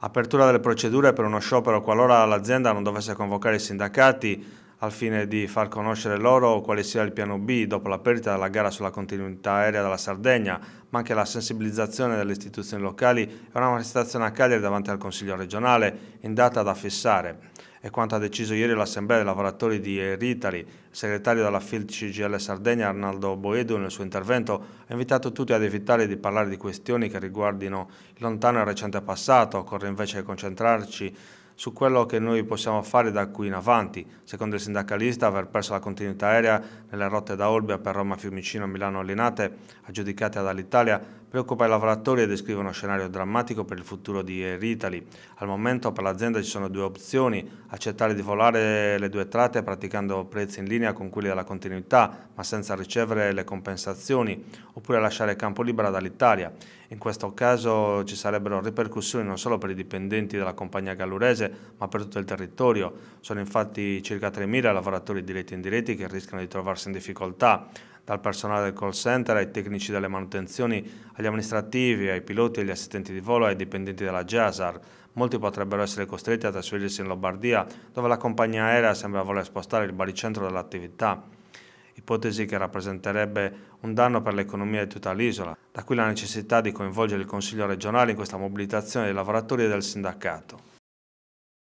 apertura delle procedure per uno sciopero qualora l'azienda non dovesse convocare i sindacati al fine di far conoscere loro quale sia il piano B dopo la perdita della gara sulla continuità aerea della Sardegna, ma anche la sensibilizzazione delle istituzioni locali e una manifestazione a Cagliari davanti al Consiglio regionale in data da fissare. E quanto ha deciso ieri l'Assemblea dei lavoratori di Air Il segretario della FIL CGL Sardegna, Arnaldo Boedu, nel suo intervento ha invitato tutti ad evitare di parlare di questioni che riguardino il lontano e recente passato, occorre invece concentrarci su quello che noi possiamo fare da qui in avanti. Secondo il sindacalista aver perso la continuità aerea nelle rotte da Olbia per Roma Fiumicino, Milano Allinate, aggiudicate dall'Italia Preoccupa i lavoratori e descrive uno scenario drammatico per il futuro di Air Italy. Al momento per l'azienda ci sono due opzioni, accettare di volare le due tratte praticando prezzi in linea con quelli della continuità, ma senza ricevere le compensazioni, oppure lasciare campo libero dall'Italia. In questo caso ci sarebbero ripercussioni non solo per i dipendenti della compagnia gallurese, ma per tutto il territorio. Sono infatti circa 3.000 lavoratori diretti e indiretti che rischiano di trovarsi in difficoltà dal personale del call center ai tecnici delle manutenzioni, agli amministrativi, ai piloti, agli assistenti di volo e ai dipendenti della JASAR. Molti potrebbero essere costretti a trasferirsi in Lombardia, dove la compagnia aerea sembra voler spostare il baricentro dell'attività ipotesi che rappresenterebbe un danno per l'economia di tutta l'isola, da qui la necessità di coinvolgere il Consiglio regionale in questa mobilitazione dei lavoratori e del sindacato.